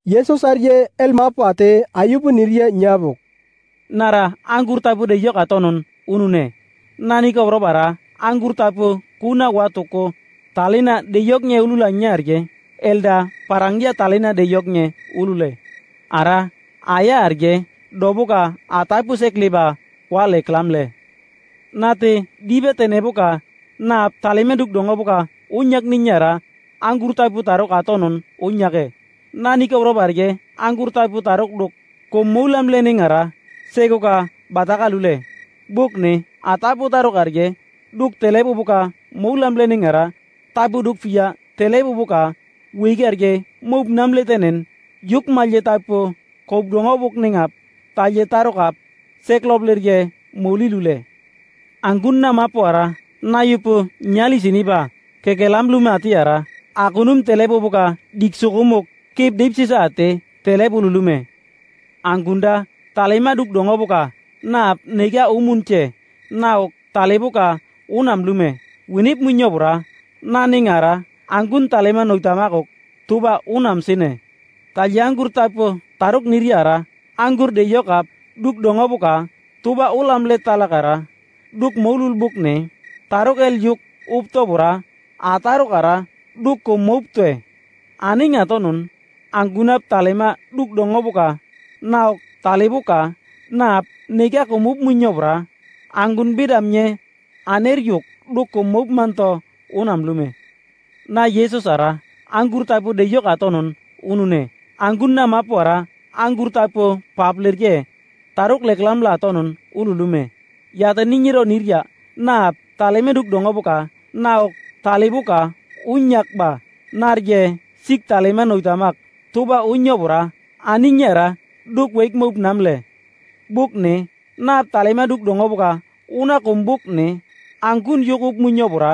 yesus arje el mapate Ayub nirye nyabuk nara anggur tapu de yok atonon unune nani ko robara anggur tapu kuna watoko. Talena de yoknya ulula nyarje elda parangya talena de yoknya ulule ara aya arje dobuka atapu sekliba wale klamle nate dibe tenebuka na talime duk dongobuka unyak ninyara anggur tapu taruk atonon unyake nani ke uro barge anggur taipu tarok dok ko mulam le ningara sego ka bataka lule buk ne atapu tarok arge duk tele buka mulam le ara, taipu duk fia tele buka, wigi arge mub nam tenen yuk malye taipu kob dongo buk ningap talye tarok ap seklob lerge muli lule anggun na mapuara na yupu nyali siniba kekelam lumati ara akunum telepo buka diksukumuk kip dip sisa ate tele bululume angunda talema duk dongo buka na nega tale buka unam lume winip munyobura ningara anggun talema kok tuba unam sine anggur tapo taruk niriara anggur de yokap duk buka tuba ulam le talakara duk maulul bukne taruk el yuk upto bura atarukara ara duk kumuptwe aning nun anggunap talema duk dongoboka na taleboka na nega komup munyobra angun bidamnye aneryuk duk komup manto unamlume na yesus ara angur tapo de deyok atonon unune angun na mapuara angur tapo ke taruk leklam la atonon unulume yata ninyiro nirya na taleme duk dongoboka na talibuka unyak ba narje sik talema noitamak tuba unyobura ani nyera duk wek mup namle buk ne na talema duk dongobuka una kum buk ne angkun yukuk munyobura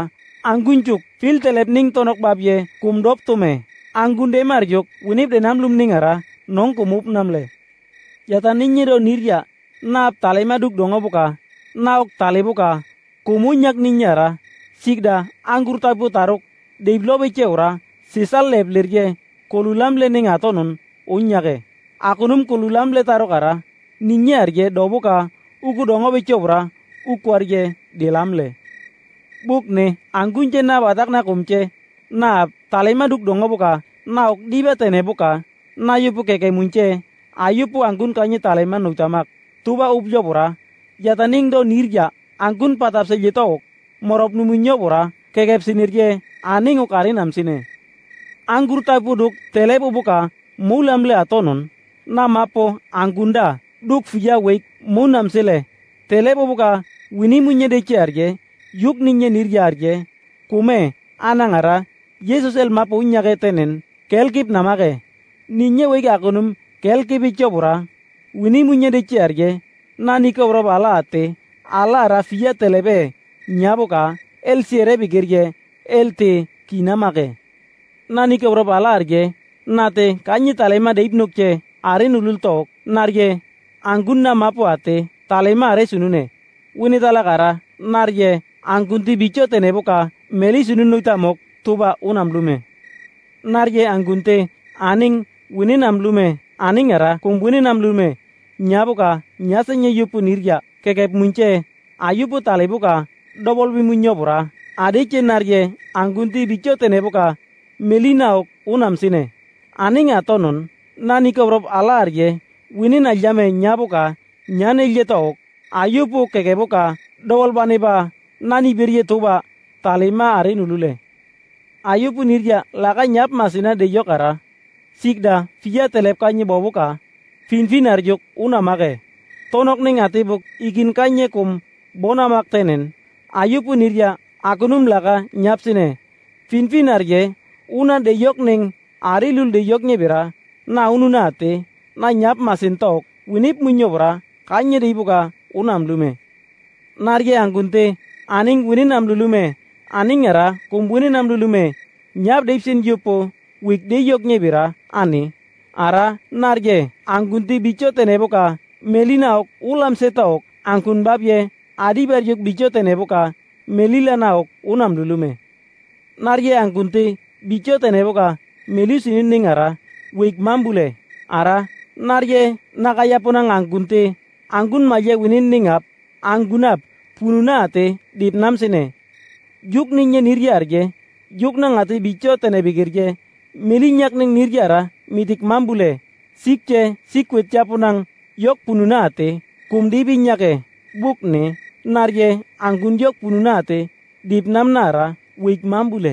angkun cuk fil telep ning tonok babye kum dop tume angkun de yuk winip de namlum ningara nong kumup namle yata ninyero nirya na talema duk dongobuka naok talibuka kumunyak ninyara sigda angur tabu taruk deiblobe keura sisal leblirje kolulamle ning atonun unyake akunum kolulamle taro kara ninye arje dobuka uku dongo bicobra uku arje dilamle bukne angkunce na batak na kumce na talema duk dongo buka na ok dibetene buka na yupu keke munce ayupu angkun kanyi talema nutamak tuba upjo pura yataning do nirja angkun patap sejetok morop numunyo pura kekep sinirje aning ukarin sine Angurta tai puduk tele amle mulam atonon na mapo angunda duk fija wek munam sele tele bubuka wini munye de kume anangara yesus el mapo unyage tenen kelkip namage ninye wek kelkip ichobura wini munye de ba ala ate ala rafia telebe nyabuka el siere bigirge kinamage nanik Europa ala arge, nate kaini talema deit nukke, arin ulul tok, narge, angun na mapu ate, talema are sunune. Uini gara, narge, angunti bicho teneboka, meli sunun nukta mok, tuba unamblume. Narge angunte, aning, uini namblume, aning ara, kumbuni namblume, nyaboka, nyasenye yupu nirga, kekep munche, ayupu talebuka, dobol bimunyo bura, adike narge, angunti bicho teneboka, melinaok unam sine aning atonon nani kobrop ala arge winin aljame nyaboka nyane yetok ayupu kegeboka dol ba, nani birye tuba talima are nulule ayupu nirja laga nyap masina de yokara sigda fiya telepka nyi finfinar finfin una unamage tonok ning atibuk igin kanye kum bona maktenen ayupu nirja laga nyapsine finfin una de yok ning ari lul de yok nyebira na ununa ate na nyap masin tok winip munyobra kanye de ibuka unam lume narge angunte aning winin am lulume aning era kum winin am lulume nyap de sin yupo wik de yok nyebira ani ara narge angunti bichote neboka melina ok ulam setok ok angkun babye adibar yok bichote neboka melila na ok unam lulume narge angunte bicho boka meli sinin ning ara wik mambule ara narye nakayapona ngangkunte anggun maye winin ningap anggunap pununa ate dipnam sine juk ninye nirjarge juk na ngate bicho tenebigirge meli nyak ning nirjara mitik mambule sikce sikwet chapunang yok pununa ate kumdibi nyake bukne narye anggun yok pununa ate dipnam nara wik mambule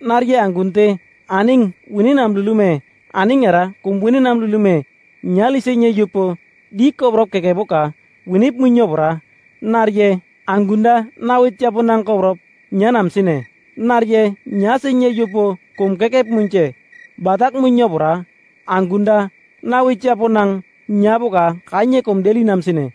narye angunte aning wini nam lulume aning era kumbuni nam lulume nyali se nye yupo di kobrok keke boka wini munyobra narye angunda nawit japo nang kobrok nyanam sine narye nyase nye yupo kum keke munce batak munyobra angunda nawit japo nang nyaboka kanye kum deli nam sine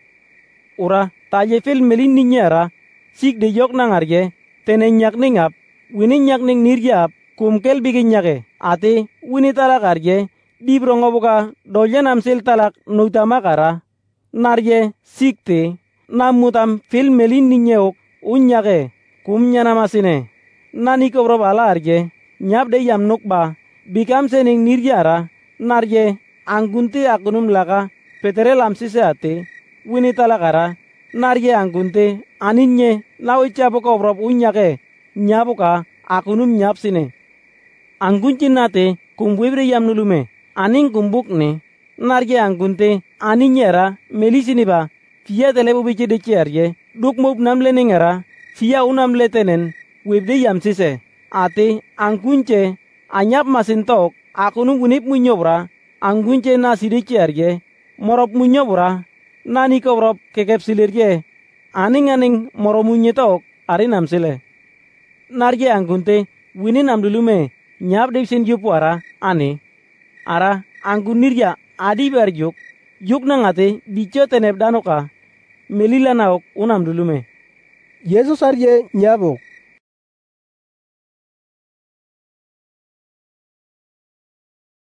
ura taye film melin ninyara, sik de yok nangarye tenen nyak ningap wini nyak ning nirgiap kumkel bigin nyake ati wini talak arje dib rongobuka dolya namsil talak nuitama kara narje sikte namutam fil melin ninyeok unyake kum masine nani kobro bala arje nyap de yam nukba bikam sening nirgiara narje angkunte akunum laka petere sise ati wini talakara narje angkunte aninye lau ichapo kobrop unyake nyabuka akunum nyapsine angunchin nate kumbuibre yamnulume anin kumbukne narge angunte aninyera melisiniba fiya telebu bici diciarye dukmub namle ngera fiya unamle tenen wibde yamsise ate angunce anyap masintok akunum unip munyobra angunce nasidiciarye morop munyobra nani kobrop kekep silirye aning aning moromunyetok ari namsile Nargia angunte winin amdulume nyap depsin jup ane ara angun nirja adi bar jok juk nangate bicho tenep danoka melila naok Jezus yesu sarje